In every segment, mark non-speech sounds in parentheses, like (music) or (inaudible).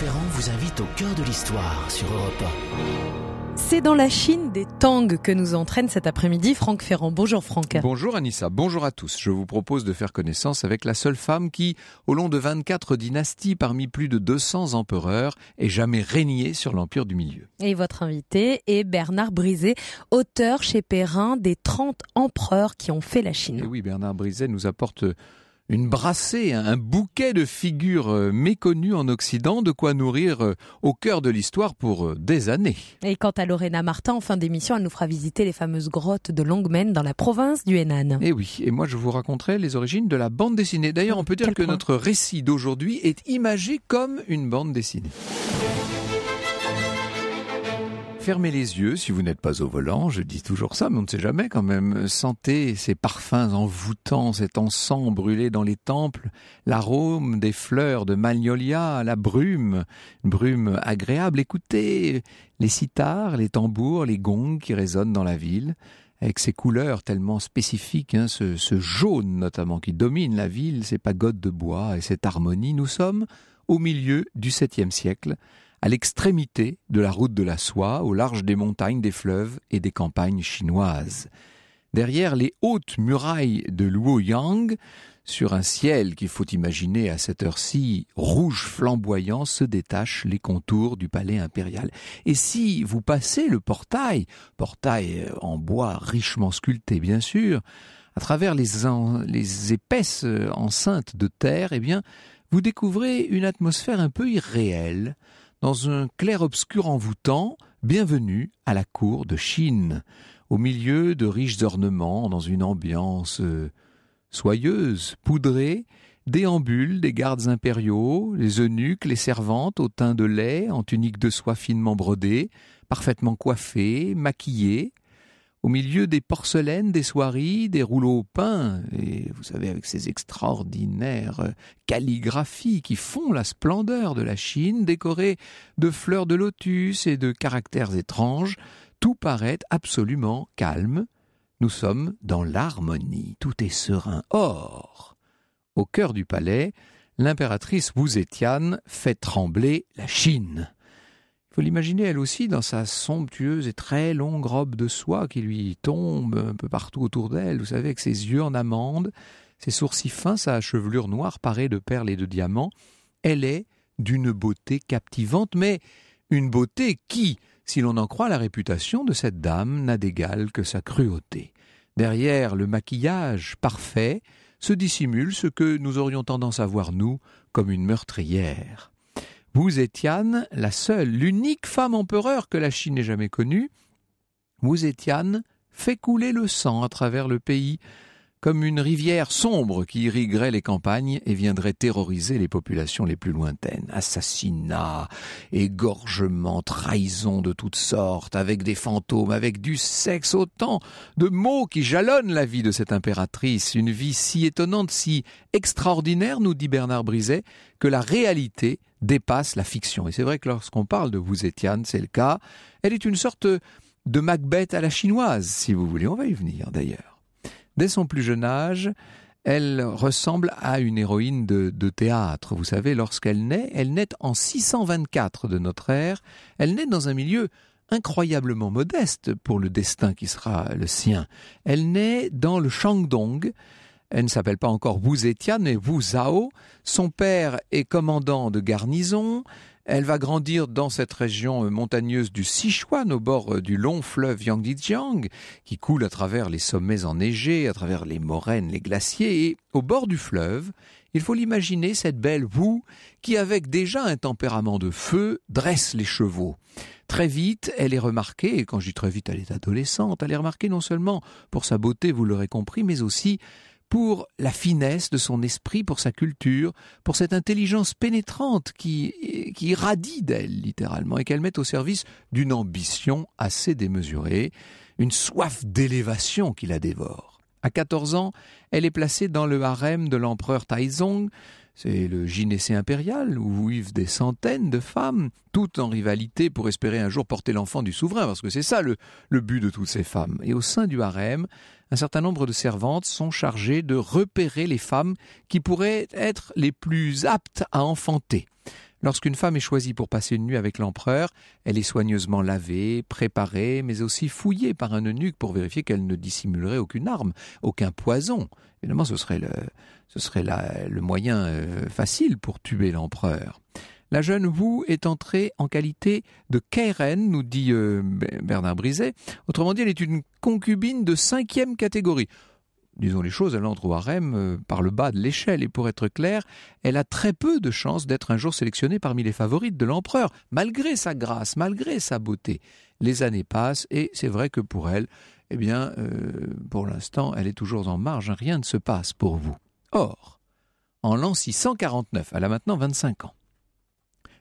Ferrand vous invite au cœur de l'histoire sur Europe c'est dans la Chine des Tang que nous entraîne cet après-midi Franck Ferrand. Bonjour Franck. Bonjour Anissa, bonjour à tous. Je vous propose de faire connaissance avec la seule femme qui, au long de 24 dynasties parmi plus de 200 empereurs, ait jamais régné sur l'Empire du Milieu. Et votre invité est Bernard Brisé, auteur chez Perrin des 30 empereurs qui ont fait la Chine. Eh oui, Bernard Brisé nous apporte une brassée, un bouquet de figures euh, méconnues en Occident, de quoi nourrir euh, au cœur de l'histoire pour euh, des années. Et quant à Lorena Martin, en fin d'émission, elle nous fera visiter les fameuses grottes de Longmen dans la province du Henan. Et eh oui, et moi je vous raconterai les origines de la bande dessinée. D'ailleurs, on peut dire que notre récit d'aujourd'hui est imagé comme une bande dessinée. Fermez les yeux si vous n'êtes pas au volant, je dis toujours ça, mais on ne sait jamais quand même. Sentez ces parfums envoûtants, cet encens brûlé dans les temples, l'arôme des fleurs de magnolia, la brume, brume agréable. Écoutez les sitars, les tambours, les gongs qui résonnent dans la ville, avec ces couleurs tellement spécifiques, hein, ce, jaune notamment qui domine la ville, ces pagodes de bois et cette harmonie. Nous sommes au milieu du 7e siècle à l'extrémité de la route de la soie, au large des montagnes, des fleuves et des campagnes chinoises. Derrière les hautes murailles de Luoyang, sur un ciel qu'il faut imaginer à cette heure-ci rouge flamboyant, se détachent les contours du palais impérial. Et si vous passez le portail, portail euh, en bois richement sculpté bien sûr, à travers les, les épaisses euh, enceintes de terre, eh bien, vous découvrez une atmosphère un peu irréelle, dans un clair-obscur envoûtant, bienvenue à la cour de Chine, au milieu de riches ornements, dans une ambiance euh, soyeuse, poudrée, déambulent des gardes impériaux, les eunuques, les servantes au teint de lait, en tunique de soie finement brodée, parfaitement coiffées, maquillées au milieu des porcelaines, des soieries, des rouleaux peints, et vous savez, avec ces extraordinaires euh, calligraphies qui font la splendeur de la Chine, décorées de fleurs de lotus et de caractères étranges, tout paraît absolument calme. Nous sommes dans l'harmonie, tout est serein. Or, au cœur du palais, l'impératrice Wu Zetian fait trembler la Chine l'imaginer elle aussi dans sa somptueuse et très longue robe de soie qui lui tombe un peu partout autour d'elle, vous savez, avec ses yeux en amande, ses sourcils fins, sa chevelure noire parée de perles et de diamants. Elle est d'une beauté captivante, mais une beauté qui, si l'on en croit la réputation de cette dame, n'a d'égal que sa cruauté. Derrière le maquillage parfait se dissimule ce que nous aurions tendance à voir, nous, comme une meurtrière. Vous la seule, l'unique femme empereur que la Chine ait jamais connue. Wu fait couler le sang à travers le pays comme une rivière sombre qui irriguerait les campagnes et viendrait terroriser les populations les plus lointaines. Assassinats, égorgements, trahisons de toutes sortes, avec des fantômes, avec du sexe, autant de mots qui jalonnent la vie de cette impératrice, une vie si étonnante, si extraordinaire, nous dit Bernard Briset, que la réalité dépasse la fiction. Et c'est vrai que lorsqu'on parle de vous, Étienne, c'est le cas, elle est une sorte de Macbeth à la chinoise, si vous voulez, on va y venir d'ailleurs. Dès son plus jeune âge, elle ressemble à une héroïne de, théâtre. Vous savez, lorsqu'elle naît, elle naît en 624 de notre ère. Elle naît dans un milieu incroyablement modeste pour le destin qui sera le sien. Elle naît dans le Shangdong. Elle ne s'appelle pas encore Wu Zetian, mais Wu Zhao. Son père est commandant de garnison. Elle va grandir dans cette région montagneuse du Sichuan, au bord euh, du long fleuve Yangdijiang, qui coule à travers les sommets enneigés, à travers les moraines, les glaciers, et au bord du fleuve, il faut l'imaginer, cette belle Wu, qui avec déjà un tempérament de feu, dresse les chevaux. Très vite, elle est remarquée, et quand je dis très vite, elle est adolescente, elle est remarquée non seulement pour sa beauté, vous l'aurez compris, mais aussi pour la finesse de son esprit, pour sa culture, pour cette intelligence pénétrante qui, qui d'elle, littéralement, et qu'elle met au service d'une ambition assez démesurée, une soif d'élévation qui la dévore. À 14 ans, elle est placée dans le harem de l'empereur Taizong, c'est le gynécée impérial où vivent des centaines de femmes, toutes en rivalité pour espérer un jour porter l'enfant du souverain, parce que c'est ça le, but de toutes ces femmes. Et au sein du harem, un certain nombre de servantes sont chargées de repérer les femmes qui pourraient être les plus aptes à enfanter. Lorsqu'une femme est choisie pour passer une nuit avec l'empereur, elle est soigneusement lavée, préparée, mais aussi fouillée par un eunuque pour vérifier qu'elle ne dissimulerait aucune arme, aucun poison. Évidemment, ce serait le, ce serait le moyen euh, facile pour tuer l'empereur. La jeune Wu est entrée en qualité de Keren, nous dit euh, Bernard Briset. Autrement dit, elle est une concubine de cinquième catégorie disons les choses, elle entre au harem euh, par le bas de l'échelle. Et pour être clair, elle a très peu de chances d'être un jour sélectionnée parmi les favorites de l'empereur, malgré sa grâce, malgré sa beauté. Les années passent et c'est vrai que pour elle, eh bien, euh, pour l'instant, elle est toujours en marge, rien ne se passe pour vous. Or, en l'an 649, elle a maintenant 25 ans,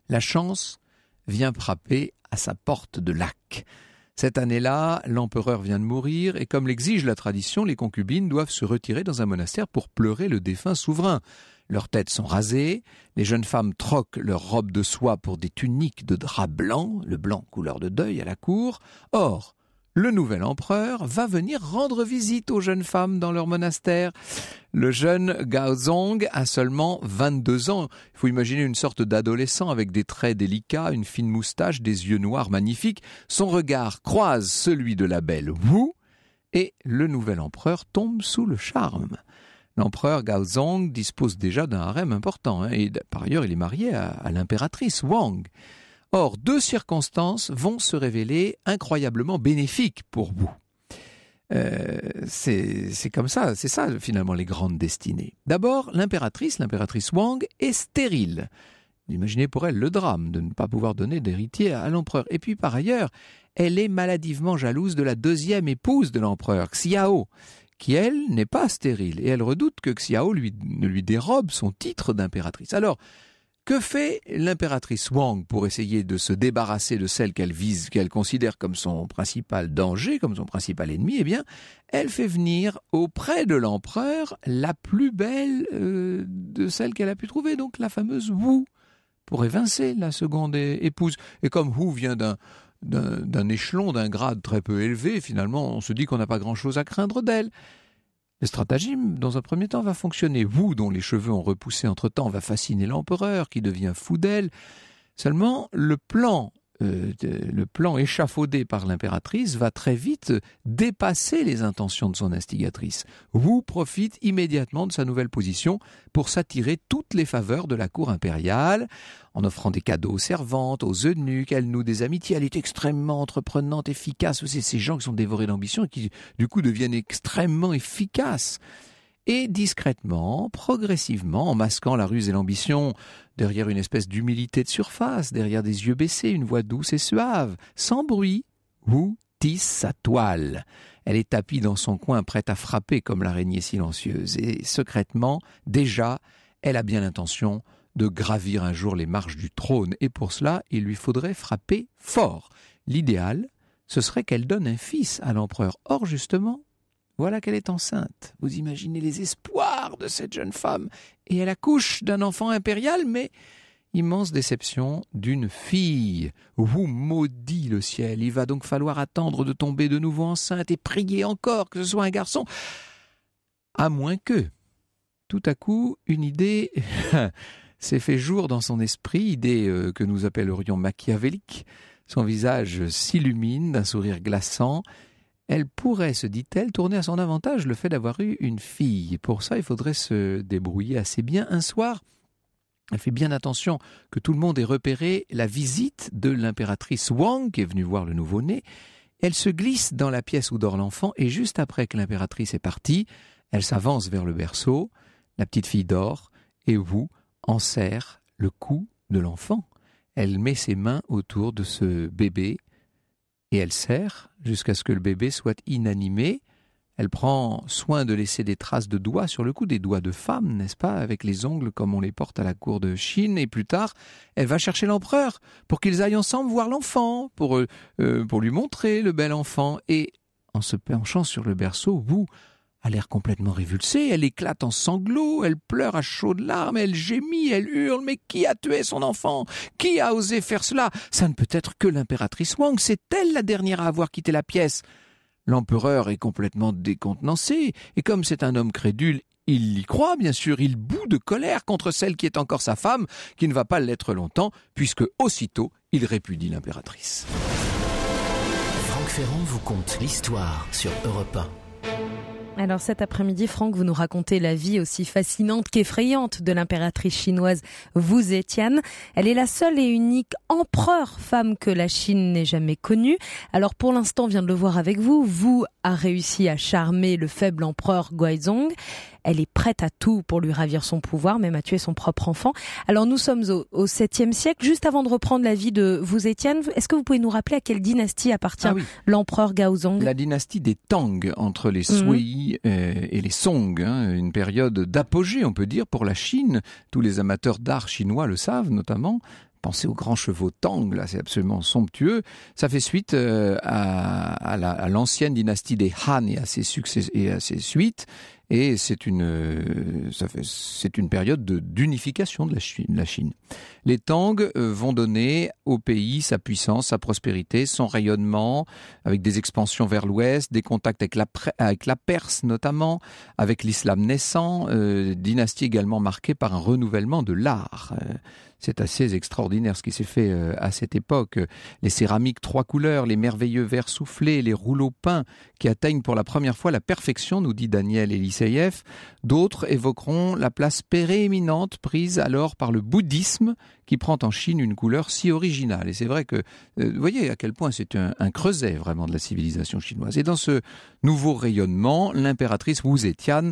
la chance vient frapper à sa porte de lac. Cette année-là, l'empereur vient de mourir et comme l'exige la tradition, les concubines doivent se retirer dans un monastère pour pleurer le défunt souverain. Leurs têtes sont rasées, les jeunes femmes troquent leurs robes de soie pour des tuniques de drap blanc, le blanc couleur de deuil à la cour. Or, le nouvel empereur va venir rendre visite aux jeunes femmes dans leur monastère. Le jeune Gaozong a seulement 22 ans. Il faut imaginer une sorte d'adolescent avec des traits délicats, une fine moustache, des yeux noirs magnifiques. Son regard croise celui de la belle Wu et le nouvel empereur tombe sous le charme. L'empereur Gaozong dispose déjà d'un harem important hein. et par ailleurs il est marié à l'impératrice Wang. Or, deux circonstances vont se révéler incroyablement bénéfiques pour vous. Euh, c'est comme ça, c'est ça finalement les grandes destinées. D'abord, l'impératrice, l'impératrice Wang, est stérile. Imaginez pour elle le drame de ne pas pouvoir donner d'héritier à l'empereur. Et puis par ailleurs, elle est maladivement jalouse de la deuxième épouse de l'empereur, Xiao, qui elle n'est pas stérile, et elle redoute que Xiao lui, ne lui dérobe son titre d'impératrice. Alors, que fait l'impératrice Wang pour essayer de se débarrasser de celle qu'elle vise, qu'elle considère comme son principal danger, comme son principal ennemi Eh bien, elle fait venir auprès de l'empereur la plus belle euh, de celles qu'elle a pu trouver, donc la fameuse Wu, pour évincer la seconde épouse. Et comme Wu vient d'un d'un échelon, d'un grade très peu élevé, finalement, on se dit qu'on n'a pas grand-chose à craindre d'elle. Le stratagème, dans un premier temps, va fonctionner. Vous, dont les cheveux ont repoussé entre-temps, va fasciner l'empereur, qui devient fou d'elle. Seulement, le plan euh, le plan échafaudé par l'impératrice va très vite dépasser les intentions de son instigatrice. Wu profite immédiatement de sa nouvelle position pour s'attirer toutes les faveurs de la cour impériale, en offrant des cadeaux aux servantes, aux eunuques, elle noue des amitiés, elle est extrêmement entreprenante, efficace, c'est ces gens qui sont dévorés d'ambition et qui du coup deviennent extrêmement efficaces et discrètement, progressivement, en masquant la ruse et l'ambition derrière une espèce d'humilité de surface, derrière des yeux baissés, une voix douce et suave, sans bruit, ou tisse sa toile. Elle est tapie dans son coin, prête à frapper comme l'araignée silencieuse, et secrètement, déjà, elle a bien l'intention de gravir un jour les marches du trône, et pour cela, il lui faudrait frapper fort. L'idéal, ce serait qu'elle donne un fils à l'empereur. Or, justement, voilà qu'elle est enceinte. Vous imaginez les espoirs de cette jeune femme. Et elle accouche d'un enfant impérial, mais immense déception d'une fille. Où maudit le ciel. Il va donc falloir attendre de tomber de nouveau enceinte et prier encore que ce soit un garçon. À moins que. Tout à coup, une idée (laughs) s'est fait jour dans son esprit, idée euh, que nous appellerions machiavélique. Son visage s'illumine d'un sourire glaçant elle pourrait, se dit-elle, tourner à son avantage le fait d'avoir eu une fille. Pour ça, il faudrait se débrouiller assez bien. Un soir, elle fait bien attention que tout le monde ait repéré la visite de l'impératrice Wang, qui est venue voir le nouveau-né. Elle se glisse dans la pièce où dort l'enfant, et juste après que l'impératrice est partie, elle s'avance vers le berceau, la petite fille dort, et vous enserre le cou de l'enfant. Elle met ses mains autour de ce bébé et elle sert jusqu'à ce que le bébé soit inanimé. Elle prend soin de laisser des traces de doigts sur le cou, des doigts de femme, n'est-ce pas, avec les ongles comme on les porte à la cour de Chine, et plus tard, elle va chercher l'empereur pour qu'ils aillent ensemble voir l'enfant, pour, euh, euh, pour lui montrer le bel enfant, et en se penchant sur le berceau, vous, a l'air complètement révulsée, elle éclate en sanglots, elle pleure à chaudes larmes, elle gémit, elle hurle. Mais qui a tué son enfant Qui a osé faire cela Ça ne peut être que l'impératrice Wang, c'est elle la dernière à avoir quitté la pièce. L'empereur est complètement décontenancé, et comme c'est un homme crédule, il y croit, bien sûr, il bout de colère contre celle qui est encore sa femme, qui ne va pas l'être longtemps, puisque aussitôt il répudie l'impératrice. Franck Ferrand vous conte l'histoire sur 1. Alors cet après-midi, Franck, vous nous racontez la vie aussi fascinante qu'effrayante de l'impératrice chinoise Wu Zetian. Elle est la seule et unique empereur femme que la Chine n'ait jamais connue. Alors pour l'instant, on vient de le voir avec vous, Wu a réussi à charmer le faible empereur Guizong. Elle est prête à tout pour lui ravir son pouvoir, même à tuer son propre enfant. Alors nous sommes au, 7 siècle. Juste avant de reprendre la vie de vous, Étienne, est-ce que vous pouvez nous rappeler à quelle dynastie appartient ah l'empereur Gaozong La dynastie des Tang, entre les mhm. Sui euh, et les Song. Hein, une période d'apogée, on peut dire, pour la Chine. Tous les amateurs d'art chinois le savent, notamment. Pensez aux grands chevaux Tang, là, c'est absolument somptueux. Ça fait suite euh, à, l'ancienne dynastie des Han et à ses, succès, et à ses suites. Et c'est une, euh, c'est une période d'unification de, la Chine. Les Tang euh, vont donner au pays sa puissance, sa prospérité, son rayonnement, avec des expansions vers l'ouest, des contacts avec la, avec la Perse notamment, avec l'islam naissant, euh, dynastie également marquée par un renouvellement de l'art. C'est assez extraordinaire ce qui s'est fait à cette époque. Les céramiques trois couleurs, les merveilleux verres soufflés, les rouleaux peints qui atteignent pour la première fois la perfection, nous dit Daniel Ellis d'autres évoqueront la place pérééminente prise alors par le bouddhisme qui prend en Chine une couleur si originale. Et c'est vrai que, euh, vous voyez à quel point c'est un, creuset vraiment de la civilisation chinoise. Et dans ce nouveau rayonnement, l'impératrice Wu Zetian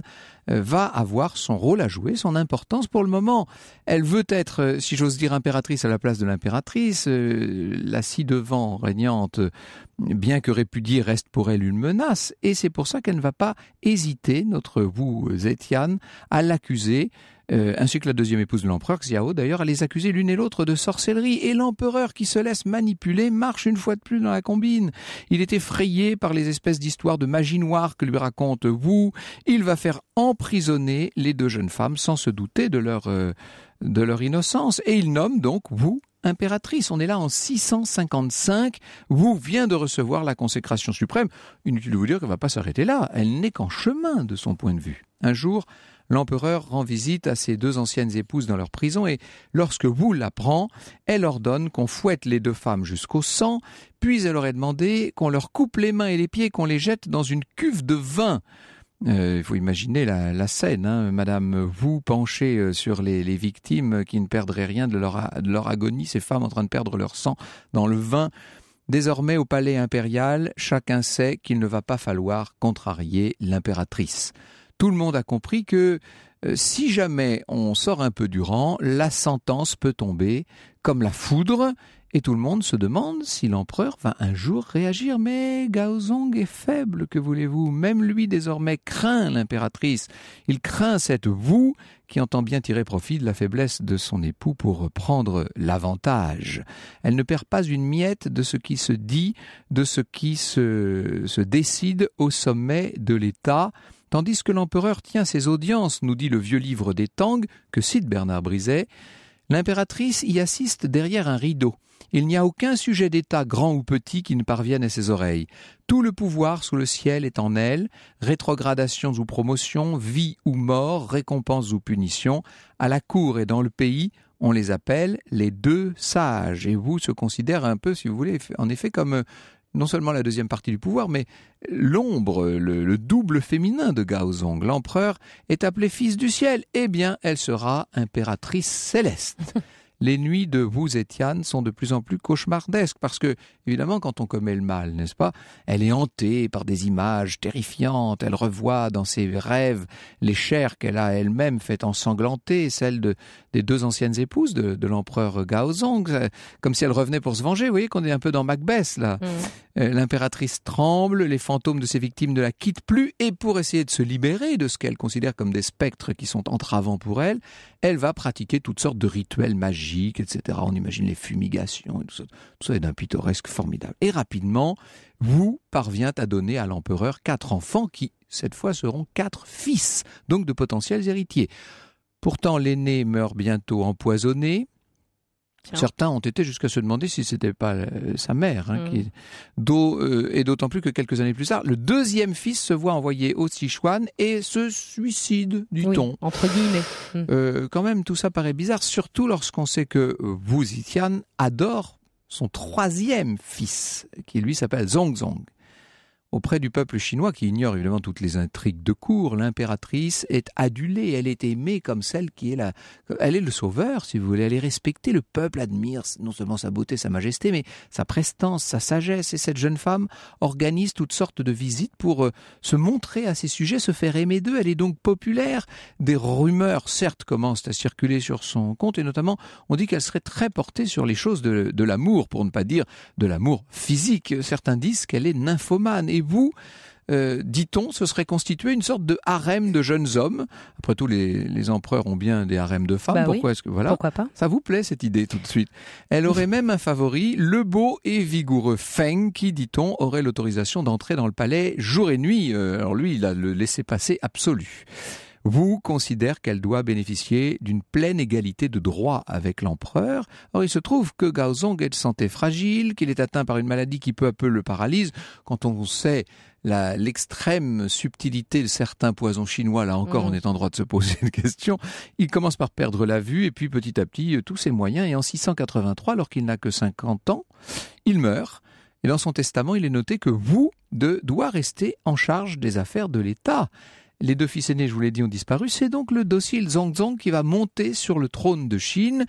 euh, va avoir son rôle à jouer, son importance pour le moment. Elle veut être, euh, si j'ose dire, impératrice à la place de l'impératrice, la ci-devant régnante bien que répudiée, reste pour elle une menace, et c'est pour ça qu'elle ne va pas hésiter, notre vous Zetian, euh, à l'accuser, euh, ainsi que la deuxième épouse de l'empereur, Xiao d'ailleurs, à les accuser l'une et l'autre de sorcellerie, et l'empereur qui se laisse manipuler marche une fois de plus dans la combine. Il est effrayé par les espèces d'histoires de magie noire que lui raconte vous. il va faire emprisonner les deux jeunes femmes sans se douter de leur... Euh, de leur innocence, et il nomme donc vous impératrice. On est là en 655. Wu vient de recevoir la consécration suprême. Inutile de vous dire qu'elle ne va pas s'arrêter là. Elle n'est qu'en chemin de son point de vue. Un jour, l'empereur rend visite à ses deux anciennes épouses dans leur prison et lorsque Wu l'apprend, elle ordonne qu'on fouette les deux femmes jusqu'au sang, puis elle leur aurait demandé qu'on leur coupe les mains et les pieds qu'on les jette dans une cuve de vin. Euh, il faut imaginer la, scène, hein. Madame vous penchez euh, sur les, victimes qui ne perdraient rien de leur, agonie, ces femmes en train de perdre leur sang dans le vin. Désormais, au palais impérial, chacun sait qu'il ne va pas falloir contrarier l'impératrice. Tout le monde a compris que euh, si jamais on sort un peu du rang, la sentence peut tomber comme la foudre et tout le monde se demande si l'empereur va un jour réagir. Mais Gaozong est faible, que voulez-vous Même lui désormais craint l'impératrice. Il craint cette vous qui entend bien tirer profit de la faiblesse de son époux pour prendre l'avantage. Elle ne perd pas une miette de ce qui se dit, de ce qui se, se décide au sommet de l'État tandis que l'empereur tient ses audiences, nous dit le vieux livre des Tang que cite Bernard Briset, l'impératrice y assiste derrière un rideau. Il n'y a aucun sujet d'État, grand ou petit, qui ne parvienne à ses oreilles. Tout le pouvoir sous le ciel est en elle, rétrogradations ou promotions, vie ou mort, récompenses ou punitions, à la cour et dans le pays, on les appelle les deux sages. Et vous se considère un peu, si vous voulez, en effet, comme euh, non seulement la deuxième partie du pouvoir, mais l'ombre, le, le, double féminin de Gaozong. L'empereur est appelé fils du ciel. Eh bien, elle sera impératrice céleste les nuits de vous et sont de plus en plus cauchemardesques, parce que, évidemment, quand on commet le mal, n'est-ce pas, elle est hantée par des images terrifiantes, elle revoit dans ses rêves les chairs qu'elle a elle-même faites ensanglanter, celles de, des deux anciennes épouses de, l'empereur Gaozong, euh, comme si elle revenait pour se venger, vous voyez qu'on est un peu dans Macbeth, là. Mm. Euh, l'impératrice tremble, les fantômes de ses victimes ne la quittent plus, et pour essayer de se libérer de ce qu'elle considère comme des spectres qui sont entravants pour elle, elle va pratiquer toutes sortes de rituels magiques etc. On imagine les fumigations, tout tout ça est d'un pittoresque formidable. Et rapidement, Wu parvient à donner à l'empereur quatre enfants qui, cette fois, seront quatre fils, donc de potentiels héritiers. Pourtant, l'aîné meurt bientôt empoisonné, Certains ont été jusqu'à se demander si c'était pas euh, sa mère. Hein, mm. qui... Euh, et d'autant plus que quelques années plus tard, le deuxième fils se voit envoyé au Sichuan et se suicide, du ton. entre guillemets. Mm. Euh, quand même, tout ça paraît bizarre, surtout lorsqu'on sait que Wu Zitian adore son troisième fils, qui lui s'appelle Zong Zong. Auprès du peuple chinois, qui ignore évidemment toutes les intrigues de cour, l'impératrice est adulée, elle est aimée comme celle qui est la... Elle est le sauveur, si vous voulez, elle est respectée, le peuple admire non seulement sa beauté, sa majesté, mais sa prestance, sa sagesse, et cette jeune femme organise toutes sortes de visites pour euh, se montrer à ses sujets, se faire aimer d'eux, elle est donc populaire. Des rumeurs, certes, commencent à circuler sur son compte, et notamment, on dit qu'elle serait très portée sur les choses de, de l'amour, pour ne pas dire de l'amour physique. Certains disent qu'elle est nymphomane, et vous, euh, dit-on, ce serait constitué une sorte de harem de jeunes hommes. Après tout, les, empereurs ont bien des harems de femmes. Bah pourquoi est-ce que voilà Pourquoi pas Ça vous plaît cette idée tout de suite Elle aurait même un favori, le beau et vigoureux Feng, qui dit-on aurait l'autorisation d'entrer dans le palais jour et nuit. Euh, alors lui, il a le laissé passer absolu vous considère qu'elle doit bénéficier d'une pleine égalité de droits avec l'empereur. Or, il se trouve que Gaozong est de santé fragile, qu'il est atteint par une maladie qui peu à peu le paralyse. Quand on sait l'extrême subtilité de certains poisons chinois, là encore, mhm. on est en droit de se poser une question. Il commence par perdre la vue et puis petit à petit, euh, tous ses moyens. Et en 683, alors qu'il n'a que 50 ans, il meurt. Et dans son testament, il est noté que vous de, doit rester en charge des affaires de l'État. Les deux fils aînés, je vous l'ai dit, ont disparu. C'est donc le docile Zhang Zhang qui va monter sur le trône de Chine.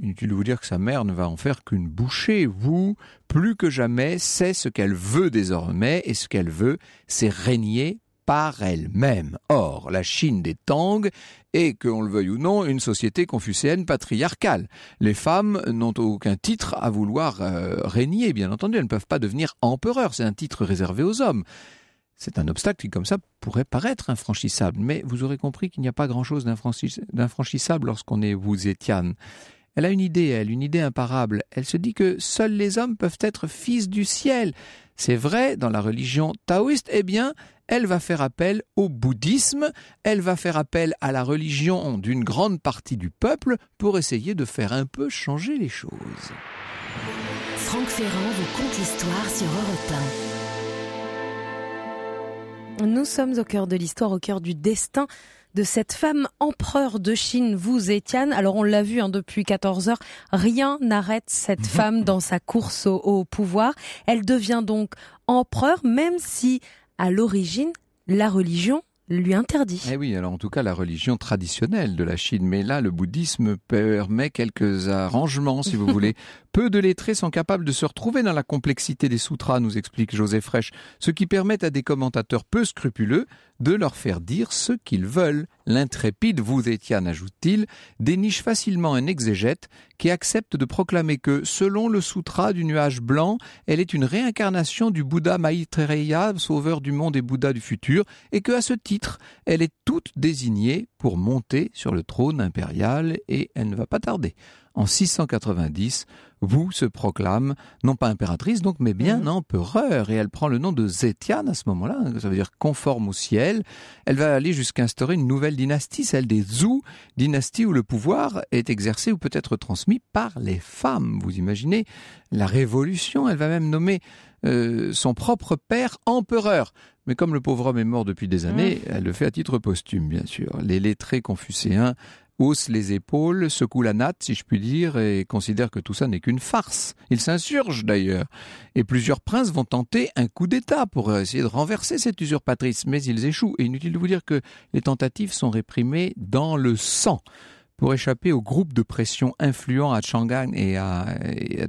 Inutile de vous dire que sa mère ne va en faire qu'une bouchée. Vous, plus que jamais, sait ce qu'elle veut désormais, et ce qu'elle veut, c'est régner par elle-même. Or, la Chine des Tang est, que qu'on le veuille ou non, une société confucéenne patriarcale. Les femmes n'ont aucun titre à vouloir euh, régner, bien entendu, elles ne peuvent pas devenir empereurs, c'est un titre réservé aux hommes. C'est un obstacle qui, comme ça, pourrait paraître infranchissable, mais vous aurez compris qu'il n'y a pas grand-chose d'infranchissable lorsqu'on est vous zetian Elle a une idée, elle, une idée imparable. Elle se dit que seuls les hommes peuvent être fils du ciel. C'est vrai, dans la religion taoïste, eh bien, elle va faire appel au bouddhisme, elle va faire appel à la religion d'une grande partie du peuple pour essayer de faire un peu changer les choses. Franck Ferrand vous conte l'histoire sur Europe 1. Nous sommes au cœur de l'histoire, au cœur du destin de cette femme empereur de Chine, vous Étienne. Alors on l'a vu hein, depuis 14 heures, rien n'arrête cette mhm. femme dans sa course au, au pouvoir. Elle devient donc empereur, même si à l'origine la religion lui interdit. Eh oui, alors en tout cas la religion traditionnelle de la Chine, mais là le bouddhisme permet quelques arrangements si vous (laughs) voulez. Peu de lettrés sont capables de se retrouver dans la complexité des sutras, nous explique Joseph Fresh, ce qui permet à des commentateurs peu scrupuleux de leur faire dire ce qu'ils veulent. L'intrépide étienne ajoute-t-il, déniche facilement un exégète qui accepte de proclamer que, selon le sutra du nuage blanc, elle est une réincarnation du Bouddha Maitreya, sauveur du monde et Bouddha du futur, et que, à ce titre, elle est toute désignée pour monter sur le trône impérial et elle ne va pas tarder en 690, Wu se proclame non pas impératrice donc, mais bien mhm. empereur et elle prend le nom de Zetian à ce moment-là, hein, ça veut dire conforme au ciel. Elle va aller jusqu'à instaurer une nouvelle dynastie, celle des Zhou, dynastie où le pouvoir est exercé ou peut être transmis par les femmes. Vous imaginez la révolution, elle va même nommer euh, son propre père empereur. Mais comme le pauvre homme est mort depuis des mhm. années, elle le fait à titre posthume, bien sûr. Les lettrés confucéens hausse les épaules, secoue la natte, si je puis dire, et considère que tout ça n'est qu'une farce. Il s'insurge d'ailleurs, et plusieurs princes vont tenter un coup d'État pour euh, essayer de renverser cette usurpatrice, mais ils échouent. Et inutile de vous dire que les tentatives sont réprimées dans le sang. Pour échapper au groupe de pression influent à Chang'an et à,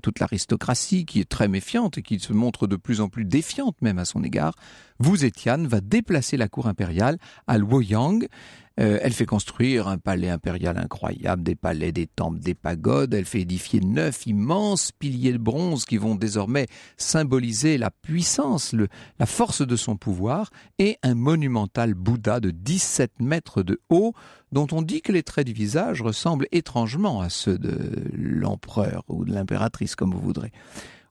toute l'aristocratie qui est très méfiante et qui se montre de plus en plus défiante même à son égard, Wu Zetian va déplacer la cour impériale à Luoyang euh, elle fait construire un palais impérial incroyable, des palais, des temples, des pagodes. Elle fait édifier neuf immenses piliers de bronze qui vont désormais symboliser la puissance, la force de son pouvoir, et un monumental Bouddha de 17 mètres de haut dont on dit que les traits du visage ressemblent étrangement à ceux de l'empereur ou de l'impératrice, comme vous voudrez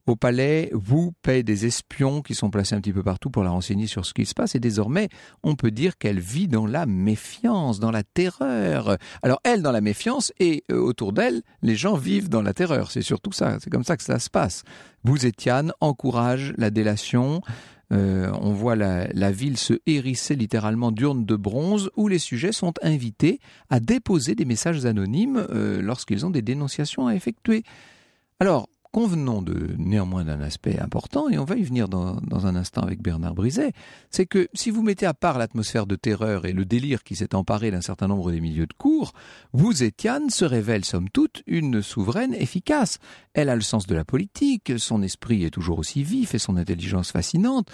au palais, vous paie des espions qui sont placés un petit peu partout pour la renseigner sur ce qui se passe. Et désormais, on peut dire qu'elle vit dans la méfiance, dans la terreur. Alors elle dans la méfiance et euh, autour d'elle, les gens vivent dans la terreur. C'est surtout ça. C'est comme ça que ça se passe. Vous, Étienne, encourage la délation. Euh, on voit la, ville se hérisser littéralement d'urnes de bronze où les sujets sont invités à déposer des messages anonymes euh, lorsqu'ils ont des dénonciations à effectuer. Alors, convenons de, néanmoins d'un aspect important, et on va y venir dans, un instant avec Bernard Brisé, c'est que si vous mettez à part l'atmosphère de terreur et le délire qui s'est emparé d'un certain nombre des milieux de cours, vous, Étienne, se révèle somme toute une souveraine efficace. Elle a le sens de la politique, son esprit est toujours aussi vif et son intelligence fascinante,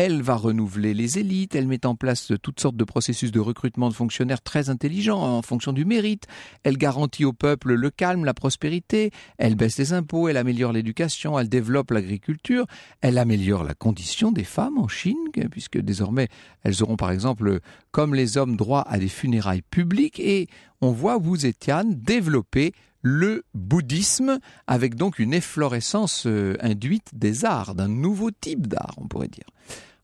elle va renouveler les élites, elle met en place toutes sortes de processus de recrutement de fonctionnaires très intelligents en fonction du mérite, elle garantit au peuple le calme, la prospérité, elle baisse les impôts, elle améliore l'éducation, elle développe l'agriculture, elle améliore la condition des femmes en Chine, puisque désormais elles auront par exemple, comme les hommes, droit à des funérailles publiques, et on voit Wu Zetian développer le bouddhisme, avec donc une efflorescence euh, induite des arts, d'un nouveau type d'art, on pourrait dire.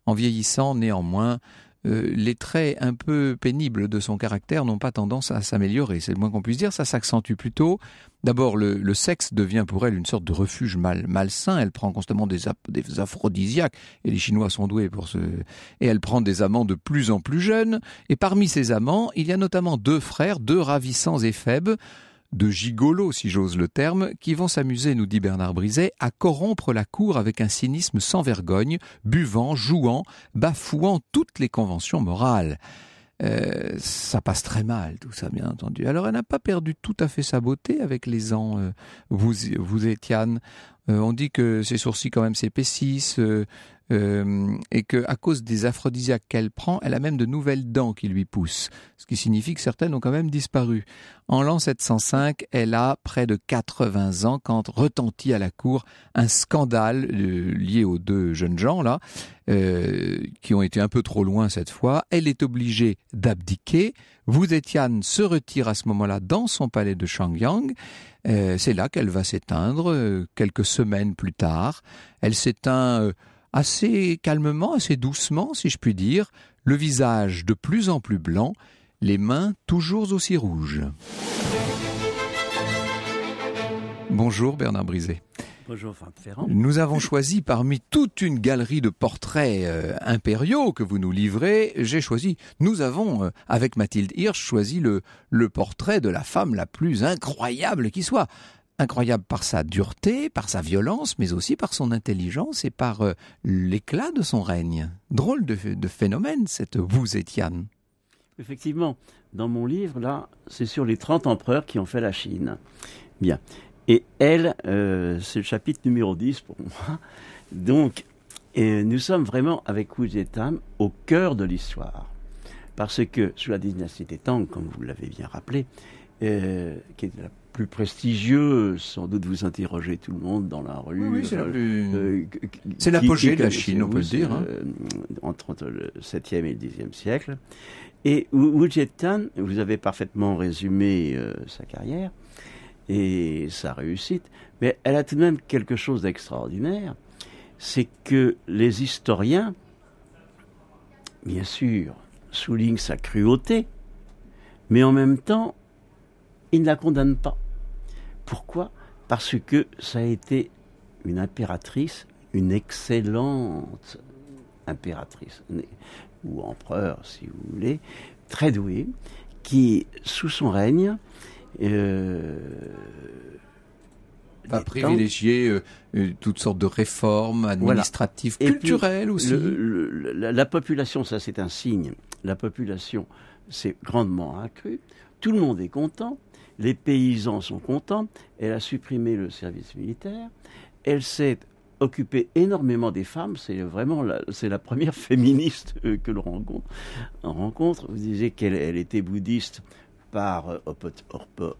En vieillissant, néanmoins, euh, les traits un peu pénibles de son caractère n'ont pas tendance à s'améliorer, c'est le moins qu'on puisse dire, ça s'accentue plutôt. D'abord, le, sexe devient pour elle une sorte de refuge malsain, elle prend constamment des, des, aphrodisiaques, et les Chinois sont doués pour ce... Et elle prend des amants de plus en plus jeunes, et parmi ces amants, il y a notamment deux frères, deux ravissants et faibles, de gigolos, si j'ose le terme, qui vont s'amuser, nous dit Bernard Briset, à corrompre la cour avec un cynisme sans vergogne, buvant, jouant, bafouant toutes les conventions morales. Euh, ça passe très mal, tout ça, bien entendu. Alors, elle n'a pas perdu tout à fait sa beauté avec les ans, euh, vous, vous Étienne. Euh, on dit que ses sourcils, quand même, s'épaississent, euh, et que à cause des aphrodisiaques qu'elle prend, elle a même de nouvelles dents qui lui poussent, ce qui signifie que certaines ont quand même disparu. En l'an 705, elle a près de 80 ans quand retentit à la cour un scandale euh, lié aux deux jeunes gens là, euh, qui ont été un peu trop loin cette fois. Elle est obligée d'abdiquer. vous Zetian se retire à ce moment-là dans son palais de Shangyang. C'est là qu'elle va s'éteindre quelques semaines plus tard. Elle s'éteint assez calmement, assez doucement, si je puis dire, le visage de plus en plus blanc, les mains toujours aussi rouges. Bonjour Bernard Brisé. Bonjour Franck Ferrand. Nous avons choisi parmi toute une galerie de portraits euh, impériaux que vous nous livrez, j'ai choisi, nous avons, euh, avec Mathilde Hirsch, choisi le portrait de la femme la plus incroyable qui soit incroyable par sa dureté, par sa violence, mais aussi par son intelligence et par euh, l'éclat de son règne. Drôle de, phénomène, cette Wu-Zetian. Effectivement, dans mon livre, là, c'est sur les 30 empereurs qui ont fait la Chine. Bien. Et elle, euh, c'est le chapitre numéro 10 pour moi. Donc, nous sommes vraiment avec Wu Zetian au cœur de l'histoire. Parce que sous la dynastie des Tang, comme vous l'avez bien rappelé, euh, qui est la plus prestigieux. Sans doute vous interrogez tout le monde dans la rue. c'est euh, euh, l'apogée de la Chine, on peut dire. Hein. Euh, entre, le 7e et le 10e siècle. Et Wu Jietan, vous avez parfaitement résumé sa carrière et sa réussite, mais elle a tout de même quelque chose d'extraordinaire, c'est que les historiens, bien sûr, soulignent sa cruauté, mais en même temps, ils ne la condamnent pas. Pourquoi Parce que ça a été une impératrice, une excellente impératrice, ou empereur si vous voulez, très douée, qui, sous son règne, euh, va privilégier euh, euh, toutes sortes de réformes administratives, culturelles aussi. la, population, ça c'est un signe, la population s'est grandement accrue, tout le monde est content, les paysans sont contents, elle a supprimé le service militaire, elle s'est occupée énormément des femmes, c'est vraiment c'est la première (laughs) féministe euh, que l'on rencontre. vous disiez qu'elle était bouddhiste, par euh,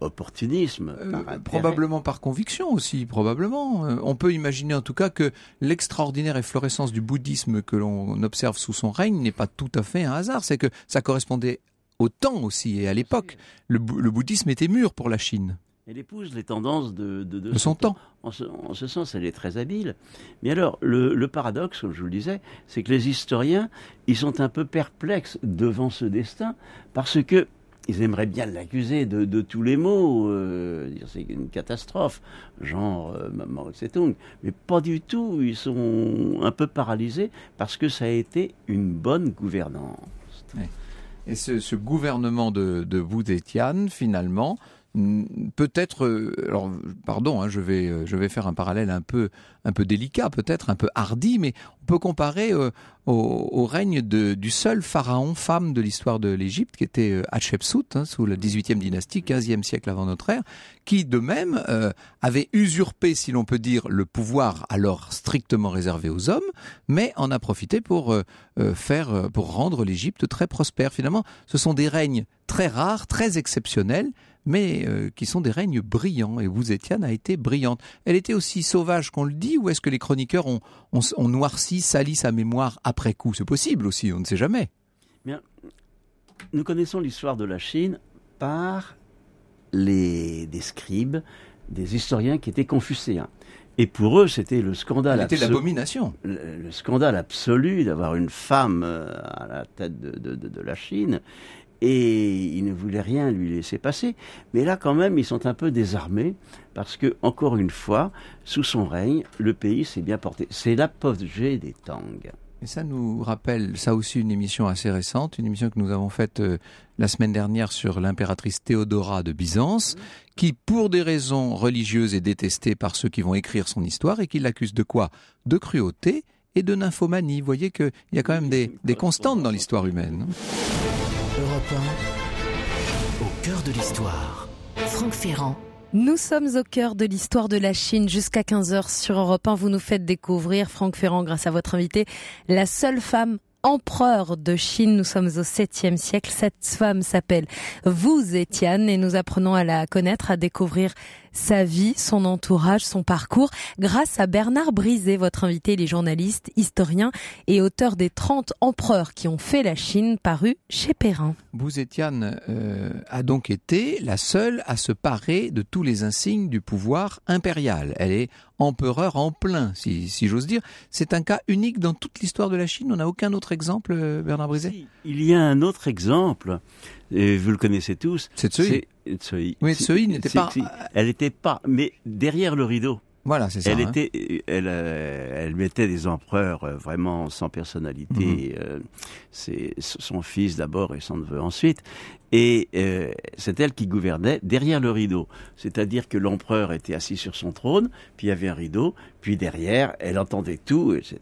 opportunisme. Euh, probablement par conviction aussi, probablement. on peut imaginer en tout cas que l'extraordinaire efflorescence du bouddhisme que l'on observe sous son règne n'est pas tout à fait un hasard. C'est que ça correspondait au temps aussi et à l'époque. Le, bouddhisme était mûr pour la Chine. Elle épouse les tendances de, son temps. En ce, sens, elle est très habile. Mais alors, le, paradoxe, comme je vous le disais, c'est que les historiens, ils sont un peu perplexes devant ce destin, parce que ils aimeraient bien l'accuser de, tous les maux, euh, c'est une catastrophe, genre euh, Mao mais pas du tout, ils sont un peu paralysés parce que ça a été une bonne gouvernance. Et ce, ce gouvernement de, de finalement, peut-être, euh, alors pardon, hein, euh, je vais faire un parallèle un peu un peu délicat, peut-être un peu hardi, mais on peut comparer euh, au, règne du seul pharaon femme de l'histoire de l'Égypte, qui était Hatshepsut, hein, sous la 18e dynastie, 15e siècle avant notre ère, qui de même avait usurpé, si l'on peut dire, le pouvoir alors strictement réservé aux hommes, mais en a profité pour faire, pour rendre l'Égypte très prospère. Finalement, ce sont des règnes très rares, très exceptionnels, mais euh, qui sont des règnes brillants. Et vous, Étienne, a été brillante. Elle était aussi sauvage qu'on le dit, ou est-ce que les chroniqueurs ont, noirci, sali sa mémoire après coup C'est possible aussi, on ne sait jamais. nous connaissons l'histoire de la Chine par les, des scribes, des historiens qui étaient confucéens. Et pour eux, c'était le scandale absolu. C'était l'abomination. Le, scandale absolu d'avoir une femme euh, à la tête de la Chine. Et il ne voulait rien lui laisser passer. Mais là, quand même, ils sont un peu désarmés parce que, encore une fois, sous son règne, le pays s'est bien porté. C'est l'apogée des Tang. Et ça nous rappelle, ça aussi, une émission assez récente, une émission que nous avons faite euh, la semaine dernière sur l'impératrice Théodora de Byzance, qui, pour des raisons religieuses, est détestée par ceux qui vont écrire son histoire et qui l'accusent de quoi De cruauté et de nymphomanie. Vous voyez qu'il y a quand même des, des constantes dans l'histoire humaine. Hein au cœur de l'histoire. Franck Ferrand. Nous sommes au cœur de l'histoire de la Chine jusqu'à 15h sur Europe 1. Vous nous faites découvrir, Franck Ferrand, grâce à votre invité, la seule femme empereur de Chine. Nous sommes au 7e siècle. Cette femme s'appelle vous, Zetian et nous apprenons à la connaître, à découvrir sa vie, son entourage, son parcours, grâce à Bernard Brisé, votre invité, les journalistes, historiens et auteur des 30 empereurs qui ont fait la Chine, paru chez Perrin. bouzétienne euh, a donc été la seule à se parer de tous les insignes du pouvoir impérial. Elle est empereur en plein, si, j'ose dire. C'est un cas unique dans toute l'histoire de la Chine. On n'a aucun autre exemple, euh, Bernard Brisé Il y a un autre exemple, et vous le connaissez tous. C'est oui, Tsoi n'était pas. Euh, elle n'était pas, mais derrière le rideau. Voilà, c'est ça. Elle hein. était, euh, euh, elle, mettait des empereurs vraiment sans personnalité. Mhm. c'est son fils d'abord et son neveu ensuite. Et c'est elle qui gouvernait derrière le rideau. C'est-à-dire que l'empereur était assis sur son trône, puis il y avait un rideau, puis derrière, elle entendait tout, etc.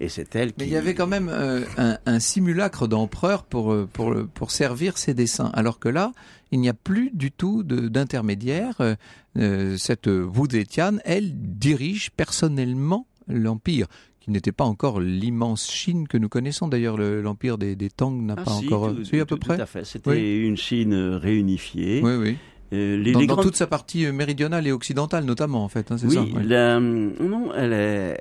Et c'est elle qui... Mais il y avait quand même un, simulacre d'empereur pour, pour, pour servir ses desseins. Alors que là, il n'y a plus du tout d'intermédiaire. Euh, euh, cette euh, Wu Zetian, elle dirige personnellement l'empire qui n'était pas encore l'immense Chine que nous connaissons. D'ailleurs, l'empire des, Tang n'a ah pas encore. Tout, à peu tout À fait. C'était une Chine réunifiée. Oui, oui. dans, toute sa partie méridionale et occidentale, notamment, en fait, hein, oui, non, elle est...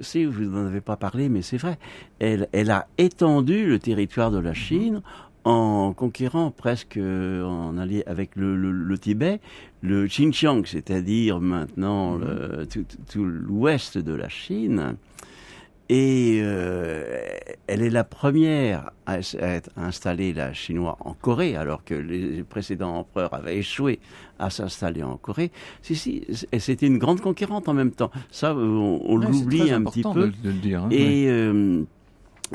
si vous n'en avez pas parlé, mais c'est vrai. Elle, elle, a étendu le territoire de la mhm. Chine en conquérant presque euh, en allié avec le, le, le Tibet, le Xinjiang, c'est-à-dire maintenant mhm. tout, tout l'ouest de la Chine. Et euh, elle est la première à, être installée, la chinoise, en Corée, alors que les précédents empereurs avaient échoué à s'installer en Corée. Si, si, c'était une grande conquérante en même temps. Ça, on, l'oublie un petit peu. De, de le dire, hein, et, euh,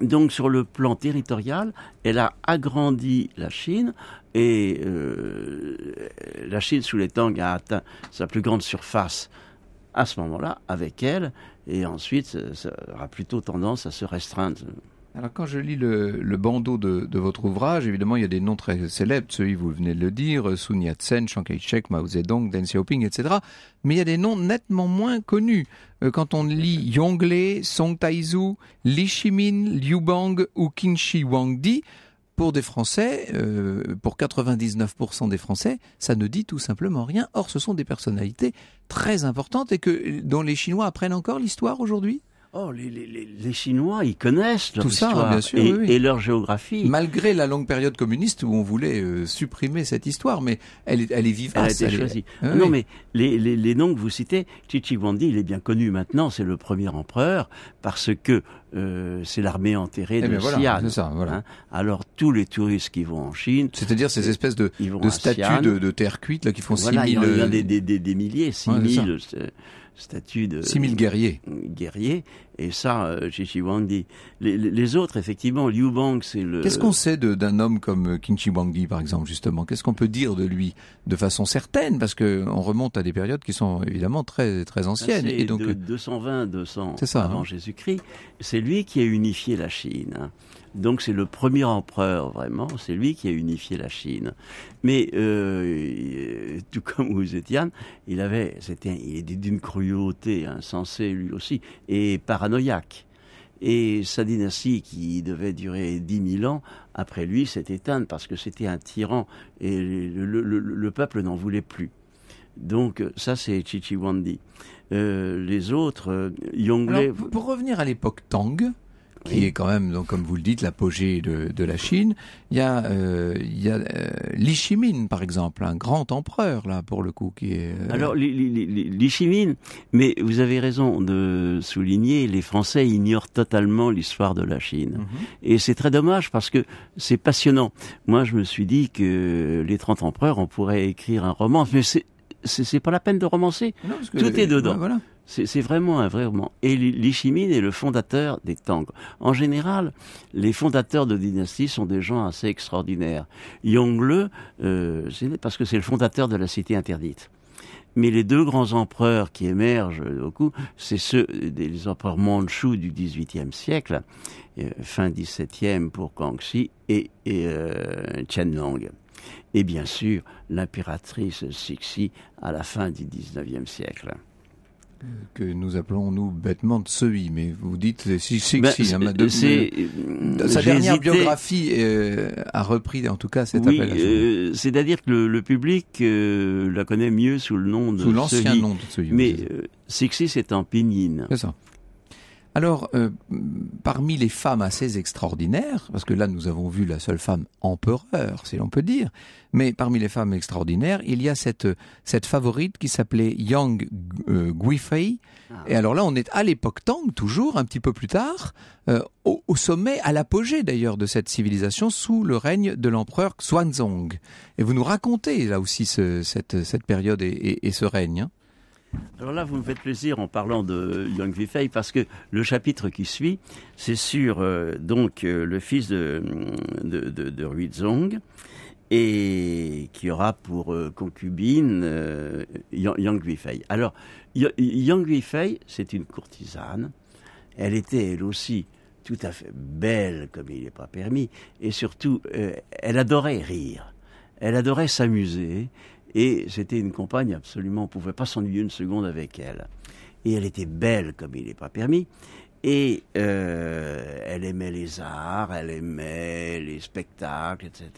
donc sur le plan territorial, elle a agrandi la Chine et euh, la Chine sous les Tang a atteint sa plus grande surface à ce moment-là avec elle et ensuite ça aura plutôt tendance à se restreindre. Alors quand je lis le, bandeau de, votre ouvrage, évidemment il y a des noms très célèbres, ceux celui vous venez de le dire, Sun Yat-sen, Chiang Kai-shek, Mao Zedong, Deng Xiaoping, etc. Mais il y a des noms nettement moins connus. Euh, quand on lit Yongle, Song Taizu, Li Shimin, Liu Bang ou Qin-Shi Huangdi, pour des Français, euh, pour 99% des Français, ça ne dit tout simplement rien. Or ce sont des personnalités très importantes et que euh, dont les Chinois apprennent encore l'histoire aujourd'hui. Oh, les, les, les, Chinois, ils connaissent leur Tout ça, et, leur géographie. Malgré la longue période communiste où on voulait euh, supprimer cette histoire, mais elle est, elle est choisie. Ah non, mais les, les, les, noms que vous citez, Chichiwandi, il est bien connu maintenant, c'est le premier empereur, parce que euh, c'est l'armée enterrée eh de voilà, Xi'an. Hein. Alors tous les touristes qui vont en Chine, c'est-à-dire ces euh, espèces de, de statues de, terre cuite là qui font voilà, 6000 il y en a des, des, des, des milliers, 6000 statut de 6000 guerriers. Guerriers et ça Kinchibwangi. Euh, les, les, autres effectivement Liu Bang c'est le Qu'est-ce qu'on sait d'un homme comme Huangdi, euh, par exemple justement Qu'est-ce qu'on peut dire de lui de façon certaine parce qu'on remonte à des périodes qui sont évidemment très très ben, anciennes et donc 220 200 euh, avant hein. Jésus-Christ, c'est lui qui a unifié la Chine. Hein. Donc c'est le premier empereur, vraiment, c'est lui qui a unifié la Chine. Mais euh, euh, tout comme Wu Zetian, il avait, c'était, il était d'une cruauté insensée lui aussi, et paranoïaque. Et sa dynastie, qui devait durer dix mille ans, après lui, s'est éteinte parce que c'était un tyran et le, peuple n'en voulait plus. Donc ça, c'est chichi Euh, les autres, euh, pour revenir à l'époque Tang, qui est quand même, donc, comme vous le dites, l'apogée de, la Chine. Il y a, euh, il y euh, Li Shimin, par exemple, un grand empereur, là, pour le coup, qui est... Euh, Alors, Li, Shimin, mais vous avez raison de souligner, les Français ignorent totalement l'histoire de la Chine. Mhm. Et c'est très dommage, parce que c'est passionnant. Moi, je me suis dit que les 30 empereurs, on pourrait écrire un roman, mais c'est... C'est pas la peine de romancer. Tout est dedans. voilà. C'est vraiment un vrai roman. Et Lichimine est le fondateur des Tang. En général, les fondateurs de dynasties sont des gens assez extraordinaires. Yongle, euh, parce que c'est le fondateur de la cité interdite. Mais les deux grands empereurs qui émergent euh, au coup, c'est ceux euh, des empereurs Manchu du XVIIIe siècle, fin XVIIe pour Kangxi et, et Et bien sûr, l'impératrice Cixi à la fin du XIXe siècle que nous appelons nous bêtement de celui, mais vous dites si ben, euh, sa dernière biographie euh, a repris en tout cas cette oui, appellation. Euh, c'est-à-dire que le, public la connaît mieux sous le nom de sous l'ancien nom de Mais Sixi c'est en pinyin. C'est ça. Alors, euh, parmi les femmes assez extraordinaires, parce que là nous avons vu la seule femme empereur, si l'on peut dire, mais parmi les femmes extraordinaires, il y a cette, favorite qui s'appelait Yang euh, Guifei. Ah. Et alors là, on est à l'époque Tang, toujours, un petit peu plus tard, euh, au, sommet, à l'apogée d'ailleurs de cette civilisation, sous le règne de l'empereur Xuanzong. Et vous nous racontez là aussi cette, période et, ce règne. Hein. Alors là, vous me faites plaisir en parlant de Yang Vifei parce que le chapitre qui suit, c'est sur euh, donc euh, le fils de, de, de, Ruizong et qui aura pour euh, concubine Yang, Yang Guifei. Alors, Yang Guifei, c'est une courtisane. Elle était elle aussi tout à fait belle comme il n'est pas permis et surtout, elle adorait rire. Elle adorait s'amuser et c'était une compagne absolument, on ne pouvait pas s'ennuyer une seconde avec elle. Et elle était belle comme il n'est pas permis. Et euh, elle aimait les arts, elle aimait les spectacles, etc.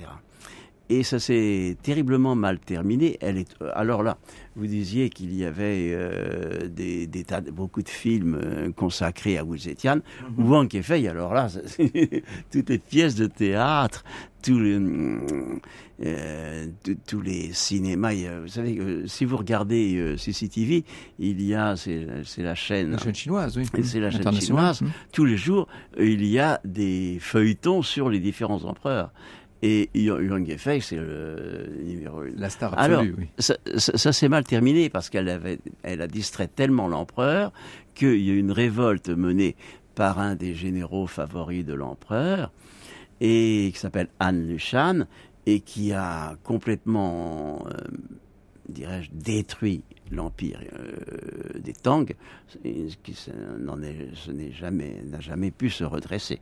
Et ça s'est terriblement mal terminé. Elle est euh, alors là, vous disiez qu'il y avait euh, des, beaucoup de films euh, consacrés à Wu Zetian, mm -hmm. ou alors là, (laughs) toutes les pièces de théâtre, tous les, mm, euh, cinémas. Vous savez, si vous regardez CCTV, il y a, c'est la chaîne. La chaîne chinoise, oui. C'est la chaîne mhm. Tous les jours, il y a des feuilletons sur les différents empereurs. Et Yung Gefei, c'est le la star absolue. Alors, oui. ça, ça, s'est mal terminé parce qu'elle avait, elle a distrait tellement l'empereur qu'il y a une révolte menée par un des généraux favoris de l'empereur et qui s'appelle Han Lushan et qui a complètement, euh, dirais-je, détruit l'empire euh, des Tang, qui est, ce n'est jamais, n'a jamais pu se redresser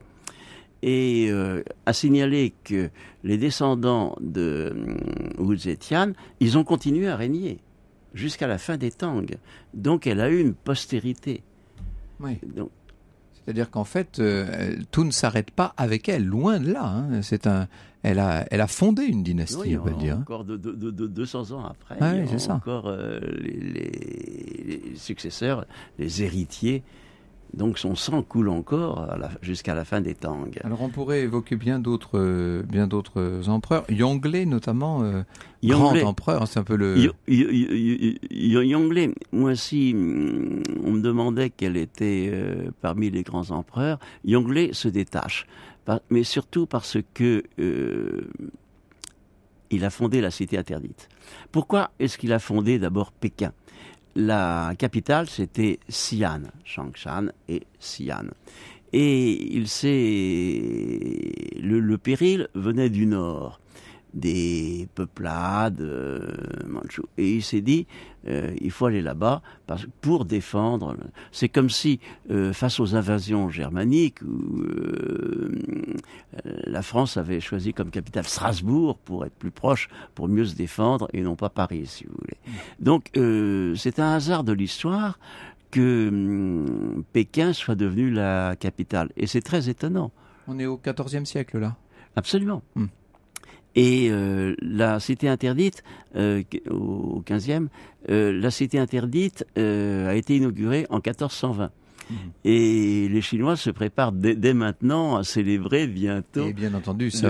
et euh, à a signalé que les descendants de euh, Wu Zetian, ils ont continué à régner jusqu'à la fin des Tang. Donc elle a eu une postérité. Oui. c'est-à-dire qu'en fait, euh, tout ne s'arrête pas avec elle, loin de là. Hein. C'est un, elle a, elle a fondé une dynastie, on va dire. Encore de, de, de, 200 ans après, oui, c'est encore ça. Encore les, successeurs, les héritiers donc son sang coule encore jusqu'à la fin des Tang. Alors on pourrait évoquer bien d'autres, euh, bien d'autres empereurs. Yongle, notamment, euh, grand empereur, hein, c'est un peu le. Yongle, moi si mm, on me demandait quel était euh, parmi les grands empereurs, Yongle se détache, mais surtout parce que il a fondé la cité interdite. Pourquoi est-ce qu'il a fondé d'abord Pékin la capitale, c'était Xi'an, Changshan et Xi'an. Et il le péril venait du nord des peuplades euh, manchou. Et il s'est dit, euh, il faut aller là-bas pour défendre. C'est comme si, euh, face aux invasions germaniques, la France avait choisi comme capitale Strasbourg pour être plus proche, pour mieux se défendre, et non pas Paris, si vous voulez. Donc, c'est un hasard de l'histoire que hum, Pékin soit devenue la capitale. Et c'est très étonnant. On est au XIVe siècle, là. Absolument. Hum. Et euh, la cité interdite, euh, au 15e, euh, la cité interdite a été inaugurée en 1420. Et les Chinois se préparent dès, maintenant à célébrer bientôt. Et bien entendu, ça,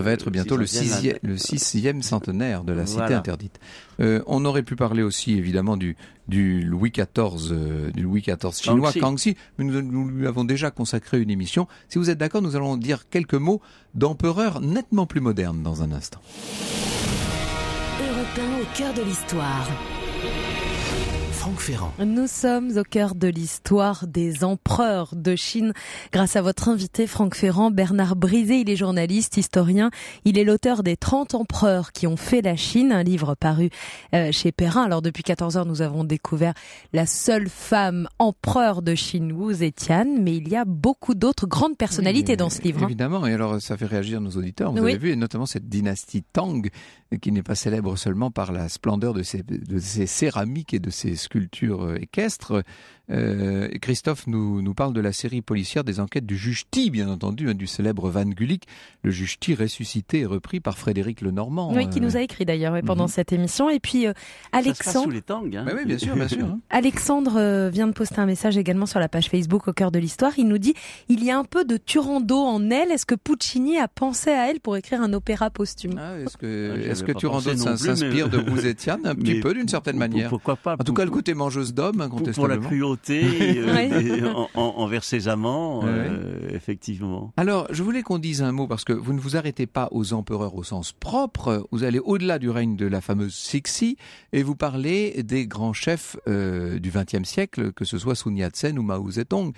va être bientôt le sixième, le centenaire de la cité interdite. Euh, on aurait pu parler aussi évidemment du, du Louis XIV, euh, du Louis XIV chinois Kangxi, mais nous, nous, lui avons déjà consacré une émission. Si vous êtes d'accord, nous allons dire quelques mots d'empereur nettement plus moderne dans un instant. européen au cœur de l'histoire. Franck Ferrand. Nous sommes au cœur de l'histoire des empereurs de Chine. Grâce à votre invité Franck Ferrand, Bernard Brisé, il est journaliste, historien. Il est l'auteur des 30 empereurs qui ont fait la Chine, un livre paru euh, chez Perrin. Alors depuis 14 heures, nous avons découvert la seule femme empereur de Chine, Wu Zetian, mais il y a beaucoup d'autres grandes personnalités dans ce livre. Hein. Évidemment, et alors ça fait réagir nos auditeurs, vous avez vu, et notamment cette dynastie Tang, qui n'est pas célèbre seulement par la splendeur de de ses céramiques et de ses culture euh, équestre euh, Christophe nous, nous, parle de la série policière des enquêtes du juge T, bien entendu, hein, du célèbre Van Gulik, le juge T ressuscité et repris par Frédéric Lenormand. Oui, qui euh, nous a écrit d'ailleurs pendant mhm. cette émission. Et puis euh, Alexandre. Hein. Bah oui, bien sûr, bien sûr. Hein. (laughs) Alexandre euh, vient de poster un message également sur la page Facebook au cœur de l'histoire. Il nous dit il y a un peu de Turando en elle. Est-ce que Puccini a pensé à elle pour écrire un opéra posthume ah, Est-ce que, ah, Turando s'inspire de vous (laughs) Étienne un petit peu d'une certaine manière Pourquoi pas En tout cas, le côté mangeuse d'hommes, incontestablement. Pour la (laughs) Euh, envers ses amants, euh, effectivement. Alors, je voulais qu'on dise un mot parce que vous ne vous arrêtez pas aux empereurs au sens propre. Vous allez au-delà du règne de la fameuse sixi et vous parlez des grands chefs euh, du XXe siècle, que ce soit Sun Yat-sen ou Mao Zedong.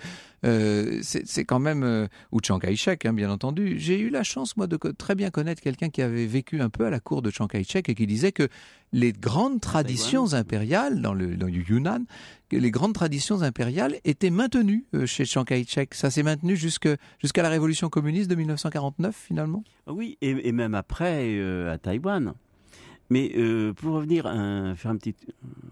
Euh, c'est quand même, euh, ou Chiang Kai-shek, hein, bien entendu. J'ai eu la chance, moi, de très bien connaître quelqu'un qui avait vécu un peu à la cour de Chiang Kai-shek et qui disait que les grandes traditions impériales dans le, dans Yunnan, les grandes traditions impériales étaient maintenues euh, chez Chiang Kai-shek. Ça s'est maintenu jusqu'à la révolution communiste de 1949, finalement Oui, et, même après, à Taïwan. Mais pour revenir, faire un petit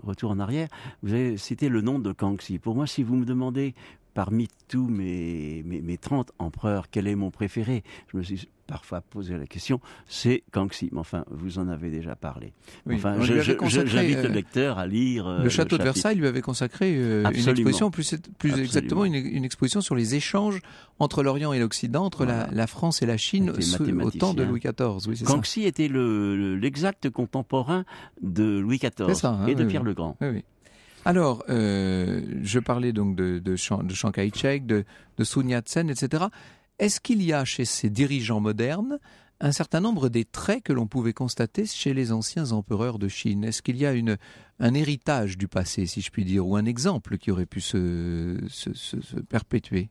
retour en arrière, vous avez cité le nom de Kangxi. Pour moi, si vous me demandez parmi tous mes, mes, 30 empereurs, quel est mon préféré Je me suis parfois posé la question, c'est Kangxi. Mais enfin, vous en avez déjà parlé. enfin, j'invite euh, le lecteur à lire. Euh, le château de Versailles lui avait consacré euh, une exposition, plus, exactement une, exposition sur les échanges entre l'Orient et l'Occident, entre la, France et la Chine au temps de Louis XIV. Oui, Kangxi était l'exact contemporain de Louis XIV hein, et de Pierre le Grand. Alors, euh, je parlais donc de, de, Chiang, de Kai-shek, de, Sun Yat-sen, etc. Est-ce qu'il y a chez ces dirigeants modernes un certain nombre des traits que l'on pouvait constater chez les anciens empereurs de Chine Est-ce qu'il y a un héritage du passé, si je puis dire, ou un exemple qui aurait pu se, perpétuer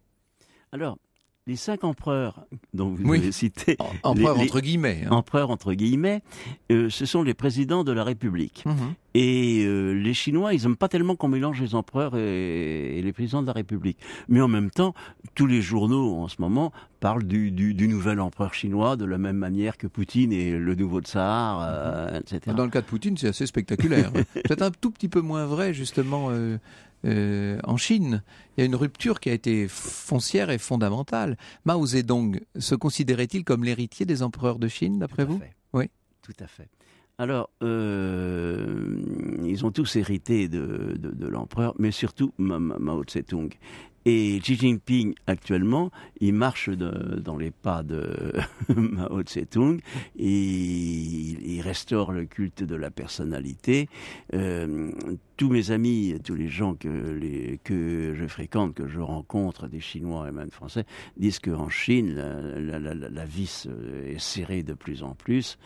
les cinq empereurs dont vous avez cité, hein. empereurs entre guillemets, empereurs entre guillemets, ce sont les présidents de la République. Mhm. Et euh, les Chinois, ils n'aiment pas tellement qu'on mélange les empereurs et, les présidents de la République. Mais en même temps, tous les journaux en ce moment parlent du, nouvel empereur chinois de la même manière que Poutine et le nouveau tsar, euh, mhm. etc. Dans le cas de Poutine, c'est assez spectaculaire. (laughs) c'est un tout petit peu moins vrai justement euh, euh, en Chine. Il y a une rupture qui a été foncière et fondamentale. Mao Zedong se considérait-il comme l'héritier des empereurs de Chine, d'après vous Oui. Tout à fait. Alors, euh, ils ont tous hérité de, l'empereur, mais surtout Mao Zedong. Et Xi Jinping, actuellement, il marche dans les pas de (laughs) Mao Tse-tung, il, restaure le culte de la personnalité. Euh, tous mes amis, tous les gens que, que je fréquente, que je rencontre, des Chinois et même Français, disent qu'en Chine, la, la, vis euh, est serrée de plus en plus.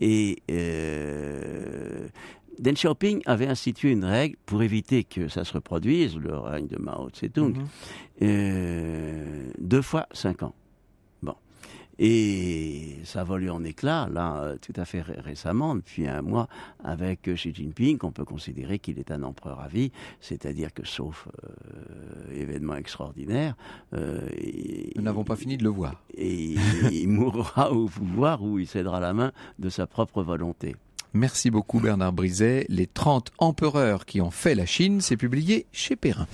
Et euh, Deng Xiaoping avait institué une règle pour éviter que ça se reproduise, le règne de Mao Tse-tung, mhm. euh, deux fois cinq ans. Bon. Et ça a volé en éclat, là, euh, tout à fait récemment, depuis un mois, avec euh, Xi Jinping, qu'on peut considérer qu'il est un empereur à vie, c'est-à-dire que, sauf événement extraordinaire... Nous n'avons pas fini de le voir. Et il mourra au pouvoir ou il cédera la main de sa propre volonté. Merci beaucoup Bernard Briset. Les 30 empereurs qui ont fait la Chine, c'est publié chez Perrin.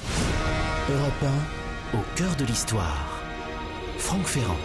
Europe 1, au cœur de l'histoire. Franck Ferrand.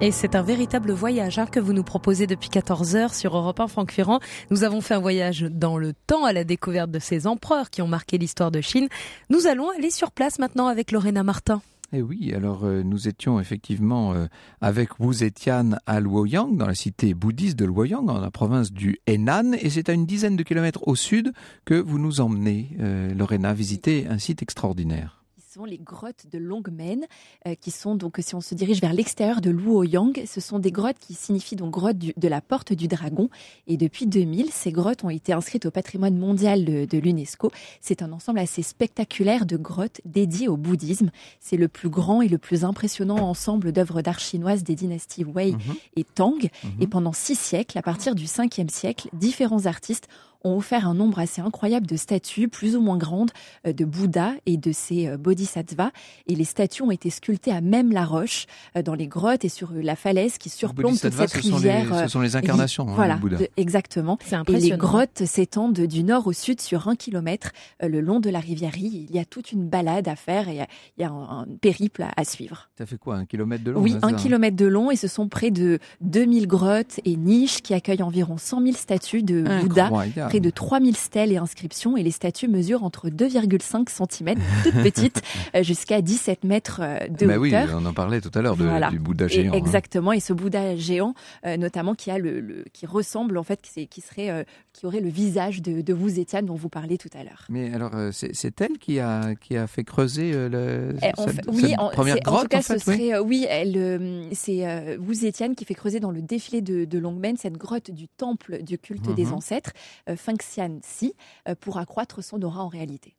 Et c'est un véritable voyage hein, que vous nous proposez depuis 14 heures sur Europe 1 Franck Ferrand. Nous avons fait un voyage dans le temps à la découverte de ces empereurs qui ont marqué l'histoire de Chine. Nous allons aller sur place maintenant avec Lorena Martin. Eh oui, alors euh, nous étions effectivement euh, avec Wu Zetian à Luoyang, dans la cité bouddhiste de Luoyang, dans la province du Henan, et c'est à une dizaine de kilomètres au sud que vous nous emmenez, euh, Lorena, visiter un site extraordinaire sont les grottes de Longmen, euh, qui sont donc, si on se dirige vers l'extérieur de Luoyang, ce sont des grottes qui signifient donc grotte de la porte du dragon. Et depuis 2000, ces grottes ont été inscrites au patrimoine mondial de, l'UNESCO. C'est un ensemble assez spectaculaire de grottes dédiées au bouddhisme. C'est le plus grand et le plus impressionnant ensemble d'œuvres d'art chinoises des dynasties Wei mhm. et Tang. Mhm. Et pendant six siècles, à partir du 5e siècle, différents artistes ont offert un nombre assez incroyable de statues, plus ou moins grandes, euh, de Bouddha et de ses euh, bodhisattvas. Et les statues ont été sculptées à même la roche, euh, dans les grottes et sur la falaise qui surplombe cette rivière. ce sont les incarnations, hein, de voilà, Exactement. C'est exactement. Et les grottes s'étendent du nord au sud sur un kilomètre le long de la rivière. Il y a toute une balade à faire et il y a, un, périple à, suivre. Ça fait quoi, un kilomètre de long Oui, hein, un kilomètre de long et ce sont près de 2000 grottes et niches qui accueillent environ 100 000 statues de Bouddha près de 3000 stèles et inscriptions et les statues mesurent entre 2,5 cm, toutes petites, (laughs) euh, jusqu'à 17 mètres euh, de bah Oui, on en parlait tout à l'heure du Bouddha géant. Hein. exactement, et ce Bouddha géant, euh, notamment qui a le, qui ressemble en fait, qui, serait, qui aurait le visage de, de vous Étienne dont vous parlez tout à l'heure. Mais alors, c'est elle qui a qui a fait creuser le, eh, cette, fait, oui, première grotte. ce oui. oui, c'est vous Étienne qui fait creuser dans le défilé de, Longmen cette grotte du temple du culte mhm. des ancêtres fonctionne si euh, pour accroître son aura en réalité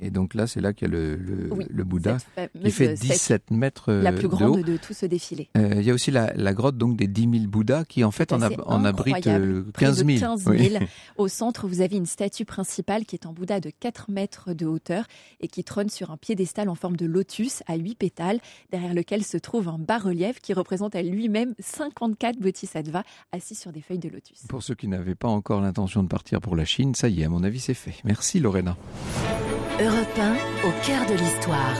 et donc là, c'est là qu'il y a le, Bouddha euh, qui fait 17 mètres La euh, plus grande de, tout ce défilé. Euh, il y a aussi la, grotte donc des 10 000 Bouddhas qui en fait en, abrite 15 000. (laughs) Au centre, vous avez une statue principale qui est en Bouddha de 4 mètres de hauteur et qui trône sur un piédestal en forme de lotus à 8 pétales, derrière lequel se trouve un bas-relief qui représente à lui-même 54 bodhisattvas assis sur des feuilles de lotus. Pour ceux qui n'avaient pas encore l'intention de partir pour la Chine, ça y est, à mon avis, c'est fait. Merci Lorena. Europe au cœur de l'histoire.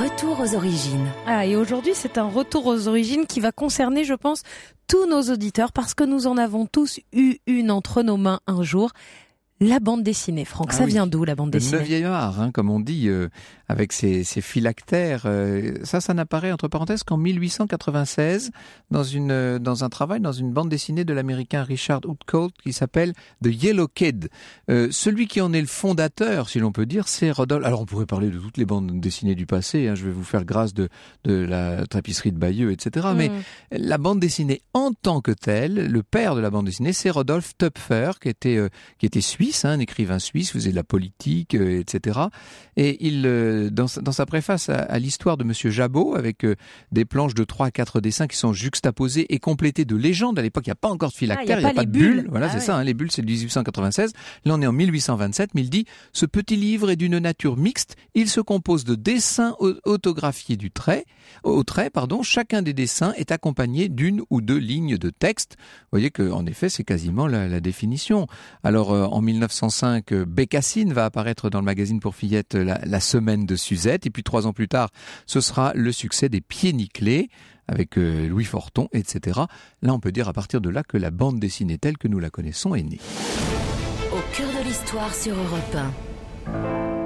Retour aux origines. Ah, et aujourd'hui, c'est un retour aux origines qui va concerner, je pense, tous nos auditeurs parce que nous en avons tous eu une entre nos mains un jour la bande dessinée. Franck, ah ça vient d'où la bande dessinée Le vieillard, hein, comme on dit, euh, avec ses, ses phylactères. Euh, ça, ça n'apparaît entre parenthèses qu'en 1896 dans, une, euh, dans un travail, dans une bande dessinée de l'américain Richard Outcold qui s'appelle The Yellow Kid. celui qui en est le fondateur, si l'on peut dire, c'est Rodolphe. Alors on pourrait parler de toutes les bandes dessinées du passé, hein, je vais vous faire grâce de, de la tapisserie de Bayeux, etc. Mais mm. la bande dessinée en tant que telle, le père de la bande dessinée, c'est Rodolphe Töpfer qui était, qui était suisse Hein, un écrivain suisse, faisait de la politique, euh, etc. Et il, euh, dans, dans, sa préface à, l'histoire de Monsieur Jabot, avec euh, des planches de 3 à 4 dessins qui sont juxtaposés et complétés de légendes. À l'époque, il n'y a pas encore de phylactère, ah, il n'y a, pas, de bulles. Voilà, ah c'est ça, hein, les bulles, c'est de 1896. Là, on est en 1827, mais il dit, ce petit livre est d'une nature mixte. Il se compose de dessins autographiés du trait, au trait, pardon. Chacun des dessins est accompagné d'une ou deux lignes de texte. Vous voyez que, en effet, c'est quasiment la, définition. Alors, en 1905, euh, Bécassine va apparaître dans le magazine pour fillettes euh, la, semaine de Suzette. Et puis trois ans plus tard, ce sera le succès des Pieds Nickelés avec euh, Louis Forton, etc. Là, on peut dire à partir de là que la bande dessinée telle que nous la connaissons est née. Au cœur de l'histoire sur Europe 1.